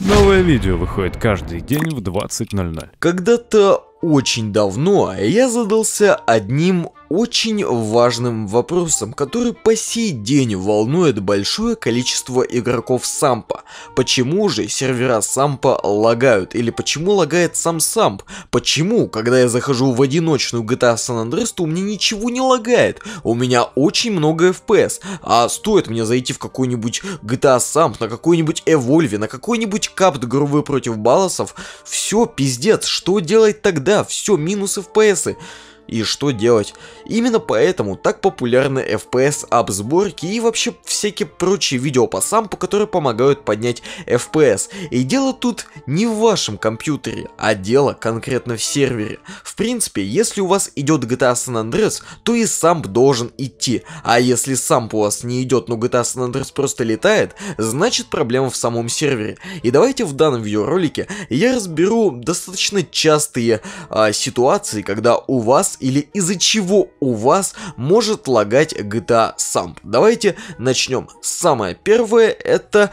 Новое видео выходит каждый день в 20.00. Когда-то очень давно я задался одним очень важным вопросом, который по сей день волнует большое количество игроков сампа. Почему же сервера сампа лагают? Или почему лагает сам самп? Почему, когда я захожу в одиночную GTA San Andreas, то у меня ничего не лагает? У меня очень много FPS. А стоит мне зайти в какой-нибудь GTA самп, на какой-нибудь Эвольве, на какой-нибудь капт грубы против балласов, все, пиздец, что делать тогда? Все, минус FPS. -ы и что делать. Именно поэтому так популярны FPS, обзорки и вообще всякие прочие видео по сампу, которые помогают поднять FPS. И дело тут не в вашем компьютере, а дело конкретно в сервере. В принципе, если у вас идет GTA San Andreas, то и самп должен идти. А если самп у вас не идет, но GTA San Andreas просто летает, значит проблема в самом сервере. И давайте в данном видеоролике я разберу достаточно частые а, ситуации, когда у вас или из-за чего у вас может лагать GTA Samp. А Давайте начнем. Самое первое это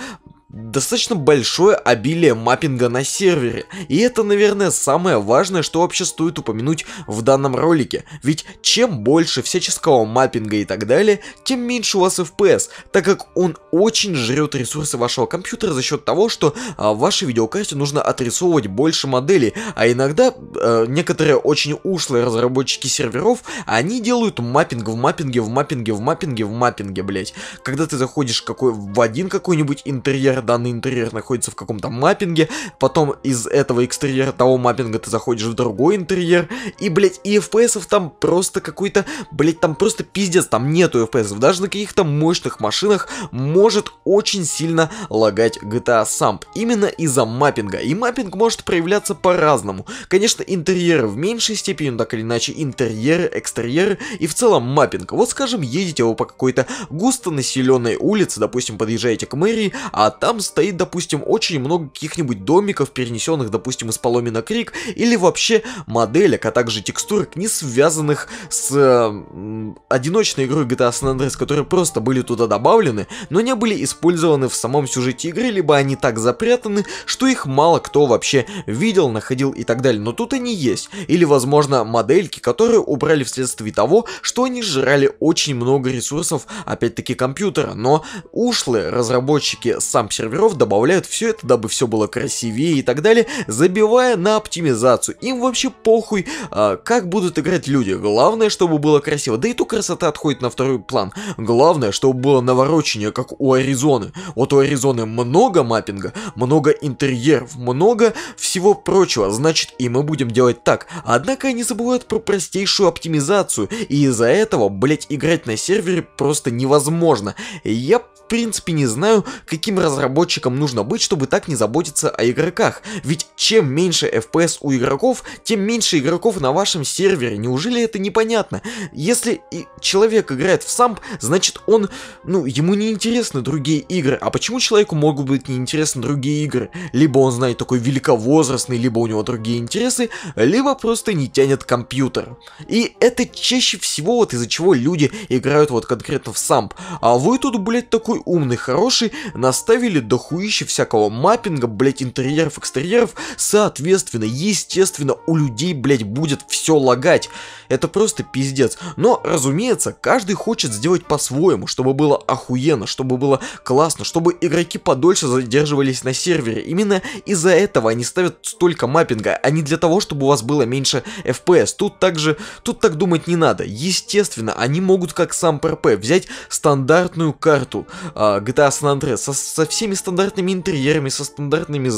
достаточно большое обилие маппинга на сервере. И это, наверное, самое важное, что вообще стоит упомянуть в данном ролике. Ведь чем больше всяческого маппинга и так далее, тем меньше у вас FPS, так как он очень жрет ресурсы вашего компьютера за счет того, что а, вашей видеокарте нужно отрисовывать больше моделей. А иногда а, некоторые очень ушлые разработчики серверов, они делают маппинг в маппинге, в маппинге, в маппинге, в маппинге, блять. Когда ты заходишь какой, в один какой-нибудь интерьер данный интерьер находится в каком-то маппинге, потом из этого экстерьера того маппинга ты заходишь в другой интерьер, и, блядь, и FPS там просто какой-то, блядь, там просто пиздец, там нету FPS, даже на каких-то мощных машинах может очень сильно лагать GTA Samp, именно из-за маппинга, и маппинг может проявляться по-разному, конечно, интерьеры в меньшей степени, но так или иначе, интерьеры, экстерьеры и в целом маппинг, вот скажем, едете вы по какой-то густо населенной улице, допустим, подъезжаете к мэрии, а там там стоит, допустим, очень много каких-нибудь домиков, перенесенных, допустим, из Поломина Крик, или вообще моделек, а также текстурок, не связанных с э, одиночной игрой GTA San Andreas, которые просто были туда добавлены, но не были использованы в самом сюжете игры, либо они так запрятаны, что их мало кто вообще видел, находил и так далее, но тут они есть. Или, возможно, модельки, которые убрали вследствие того, что они жрали очень много ресурсов, опять-таки, компьютера, но ушлые разработчики сам серверов добавляют все это, дабы все было красивее и так далее, забивая на оптимизацию. Им вообще похуй, а, как будут играть люди. Главное, чтобы было красиво. Да и ту красота отходит на второй план. Главное, чтобы было наворочение, как у Аризоны. Вот у Аризоны много маппинга, много интерьеров, много всего прочего. Значит, и мы будем делать так. Однако они забывают про простейшую оптимизацию. И из-за этого, блять, играть на сервере просто невозможно. Я, в принципе, не знаю, каким разработчикам разработчикам нужно быть, чтобы так не заботиться о игроках? Ведь чем меньше FPS у игроков, тем меньше игроков на вашем сервере. Неужели это непонятно? Если человек играет в самп, значит он, ну, ему не интересны другие игры. А почему человеку могут быть неинтересны другие игры? Либо он, знает такой великовозрастный, либо у него другие интересы, либо просто не тянет компьютер. И это чаще всего вот из-за чего люди играют вот конкретно в самп. А вы тут, блядь, такой умный, хороший, наставили навалили дохуище всякого маппинга, блять, интерьеров, экстерьеров, соответственно, естественно, у людей, блять, будет все лагать. Это просто пиздец. Но, разумеется, каждый хочет сделать по-своему, чтобы было охуенно, чтобы было классно, чтобы игроки подольше задерживались на сервере. Именно из-за этого они ставят столько маппинга, а не для того, чтобы у вас было меньше FPS. Тут также, тут так думать не надо. Естественно, они могут, как сам ПРП, взять стандартную карту э, а, GTA San Andreas со, со всеми всеми стандартными интерьерами, со стандартными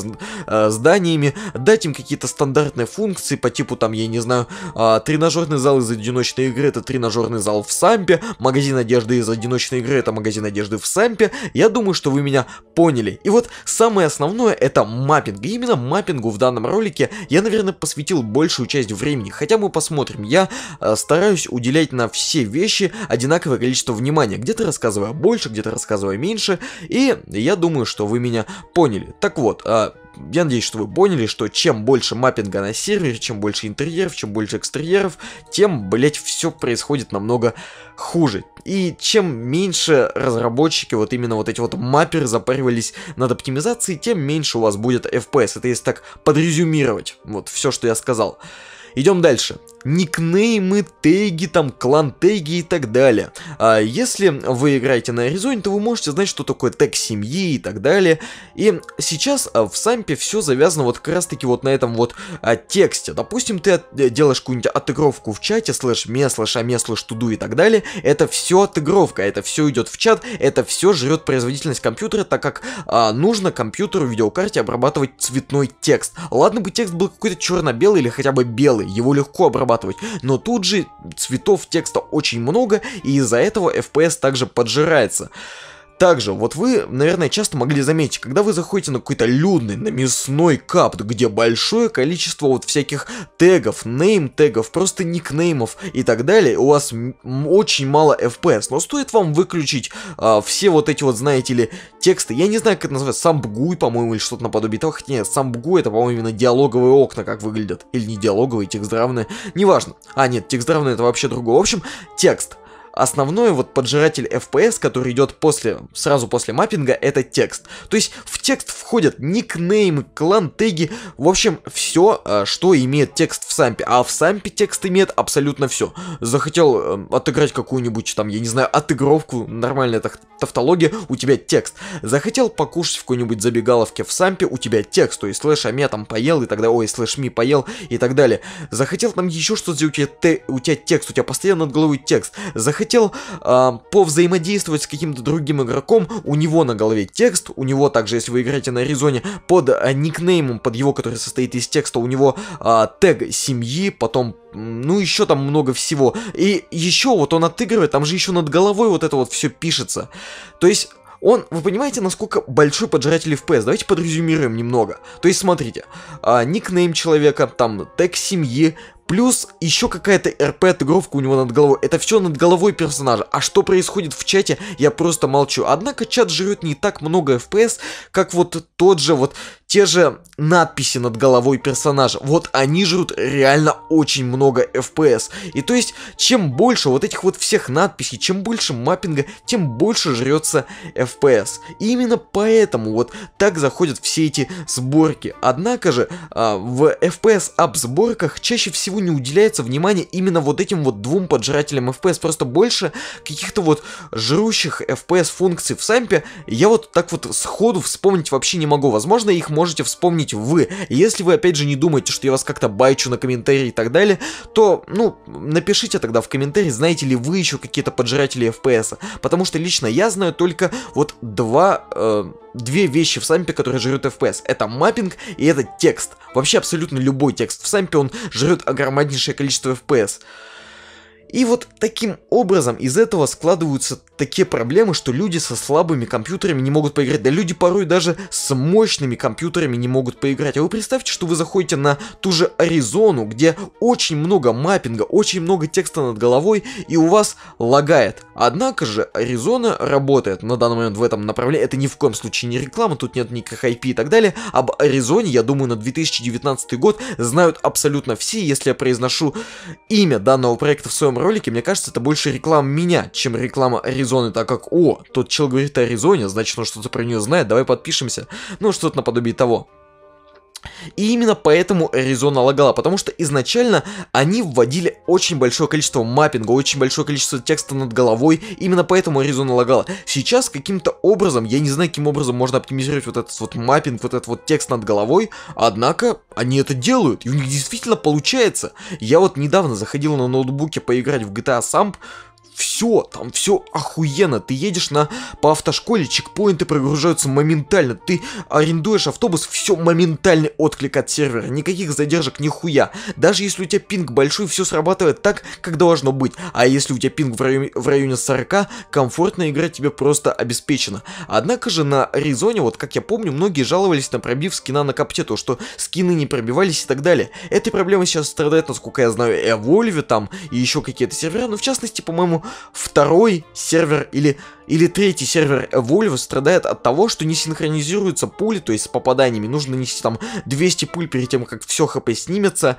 э, зданиями, дать им какие-то стандартные функции по типу там, я не знаю, э, тренажерный зал из одиночной игры это тренажерный зал в Сампе, магазин одежды из одиночной игры это магазин одежды в Сампе. Я думаю, что вы меня поняли. И вот самое основное это маппинг. И именно маппингу в данном ролике я, наверное, посвятил большую часть времени. Хотя мы посмотрим. Я э, стараюсь уделять на все вещи одинаковое количество внимания. Где-то рассказывая больше, где-то рассказывая меньше. И я думаю, думаю, что вы меня поняли. Так вот, а, я надеюсь, что вы поняли, что чем больше маппинга на сервере, чем больше интерьеров, чем больше экстерьеров, тем, блять, все происходит намного хуже. И чем меньше разработчики, вот именно вот эти вот мапперы запаривались над оптимизацией, тем меньше у вас будет FPS. Это если так подрезюмировать, вот все, что я сказал. Идем дальше. Никнеймы, теги, там, клан теги и так далее. А если вы играете на Аризоне, то вы можете знать, что такое тег семьи и так далее. И сейчас а, в Сампе все завязано вот как раз таки вот на этом вот а, тексте. Допустим, ты от, э, делаешь какую-нибудь отыгровку в чате, слэш ме, слэш аме, слэш туду и так далее. Это все отыгровка, это все идет в чат, это все жрет производительность компьютера, так как а, нужно компьютеру, видеокарте обрабатывать цветной текст. Ладно бы текст был какой-то черно-белый или хотя бы белый, его легко обрабатывать, но тут же цветов текста очень много, и из-за этого FPS также поджирается. Также, вот вы, наверное, часто могли заметить, когда вы заходите на какой-то людный, на мясной капт, где большое количество вот всяких тегов, нейм-тегов, просто никнеймов и так далее, у вас очень мало FPS, но стоит вам выключить а, все вот эти вот, знаете ли, тексты, я не знаю, как это называется, самбгуй, по-моему, или что-то наподобие того, хотя нет, самбгуй, это, по-моему, именно диалоговые окна, как выглядят, или не диалоговые, текст равные, неважно, а нет, текст равные это вообще другое, в общем, текст, Основной вот поджиратель FPS, который идет после, сразу после маппинга, это текст. То есть в текст входят никнеймы, клан, теги, в общем, все, э, что имеет текст в сампе. А в сампе текст имеет абсолютно все. Захотел э, отыграть какую-нибудь там, я не знаю, отыгровку, нормальная так, тавтология, у тебя текст. Захотел покушать в какой-нибудь забегаловке в сампе, у тебя текст, то есть слэш аме там поел, и тогда, ой, слэш ми поел, и так далее. Захотел там еще что-то, у тебя, те, у тебя текст, у тебя постоянно над головой текст. Захотел хотел э, повзаимодействовать с каким-то другим игроком, у него на голове текст, у него также, если вы играете на Аризоне, под э, никнеймом, под его, который состоит из текста, у него э, тег семьи, потом ну еще там много всего. И еще вот он отыгрывает, там же еще над головой вот это вот все пишется. То есть он, вы понимаете, насколько большой поджиратель FPS? Давайте подрезюмируем немного. То есть, смотрите, а, никнейм человека, там, тег семьи, Плюс еще какая-то РП-отыгровка у него над головой. Это все над головой персонажа. А что происходит в чате, я просто молчу. Однако чат жрет не так много FPS, как вот тот же вот те же надписи над головой персонажа. Вот они жрут реально очень много FPS. И то есть, чем больше вот этих вот всех надписей, чем больше маппинга, тем больше жрется FPS. И именно поэтому вот так заходят все эти сборки. Однако же, а, в FPS-ап сборках чаще всего большинству не уделяется внимания именно вот этим вот двум поджирателям FPS. Просто больше каких-то вот жрущих FPS функций в Сампе я вот так вот сходу вспомнить вообще не могу. Возможно, их можете вспомнить вы. Если вы, опять же, не думаете, что я вас как-то байчу на комментарии и так далее, то, ну, напишите тогда в комментарии, знаете ли вы еще какие-то поджиратели FPS. Потому что лично я знаю только вот два... Э, две вещи в сампе, которые жрет FPS. Это маппинг и это текст. Вообще абсолютно любой текст в сампе, он жрет огромнейшее количество FPS. И вот таким образом из этого складываются такие проблемы, что люди со слабыми компьютерами не могут поиграть. Да люди порой даже с мощными компьютерами не могут поиграть. А вы представьте, что вы заходите на ту же Аризону, где очень много маппинга, очень много текста над головой, и у вас лагает. Однако же Аризона работает на данный момент в этом направлении. Это ни в коем случае не реклама, тут нет никаких IP и так далее. Об Аризоне, я думаю, на 2019 год знают абсолютно все. Если я произношу имя данного проекта в своем ролике, мне кажется, это больше реклама меня, чем реклама Аризоны. Аризоны, так как, о, тот чел говорит о Аризоне, значит, он что-то про нее знает, давай подпишемся. Ну, что-то наподобие того. И именно поэтому Аризона лагала, потому что изначально они вводили очень большое количество маппинга, очень большое количество текста над головой, именно поэтому Аризона лагала. Сейчас каким-то образом, я не знаю, каким образом можно оптимизировать вот этот вот маппинг, вот этот вот текст над головой, однако они это делают, и у них действительно получается. Я вот недавно заходил на ноутбуке поиграть в GTA Samp, все, там все охуенно. Ты едешь на по автошколе, чекпоинты прогружаются моментально. Ты арендуешь автобус, все моментальный отклик от сервера. Никаких задержек, нихуя. Даже если у тебя пинг большой, все срабатывает так, как должно быть. А если у тебя пинг в районе, в районе 40, комфортно играть тебе просто обеспечено. Однако же на Аризоне, вот как я помню, многие жаловались на пробив скина на копте, то что скины не пробивались и так далее. Этой проблемой сейчас страдает, насколько я знаю, Эвольве там и еще какие-то сервера, но в частности, по-моему, второй сервер или, или третий сервер Evolve страдает от того, что не синхронизируются пули, то есть с попаданиями. Нужно нанести там 200 пуль перед тем, как все хп снимется,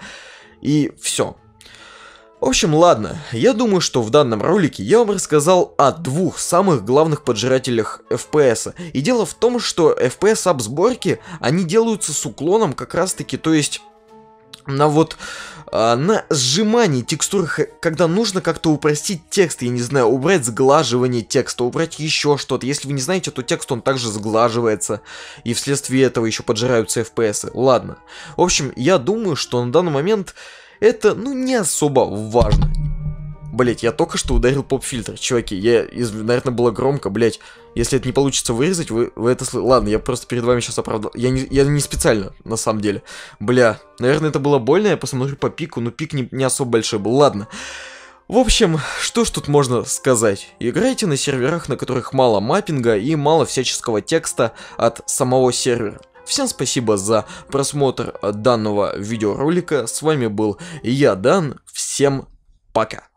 и все. В общем, ладно, я думаю, что в данном ролике я вам рассказал о двух самых главных поджирателях FPS. И дело в том, что fps сборки они делаются с уклоном как раз таки, то есть на вот а, на сжимании текстур, когда нужно как-то упростить текст, я не знаю, убрать сглаживание текста, убрать еще что-то. Если вы не знаете, то текст он также сглаживается, и вследствие этого еще поджираются FPS. Ладно. В общем, я думаю, что на данный момент это, ну, не особо важно. Блять, я только что ударил поп-фильтр, чуваки. Я, из... наверное, было громко, блять. Если это не получится вырезать, вы, вы это слышите. Ладно, я просто перед вами сейчас оправдал. Я не, я не специально, на самом деле. Бля, наверное, это было больно, я посмотрю по пику, но пик не, не особо большой был. Ладно. В общем, что ж тут можно сказать? Играйте на серверах, на которых мало маппинга и мало всяческого текста от самого сервера. Всем спасибо за просмотр данного видеоролика. С вами был я, Дан. Всем пока.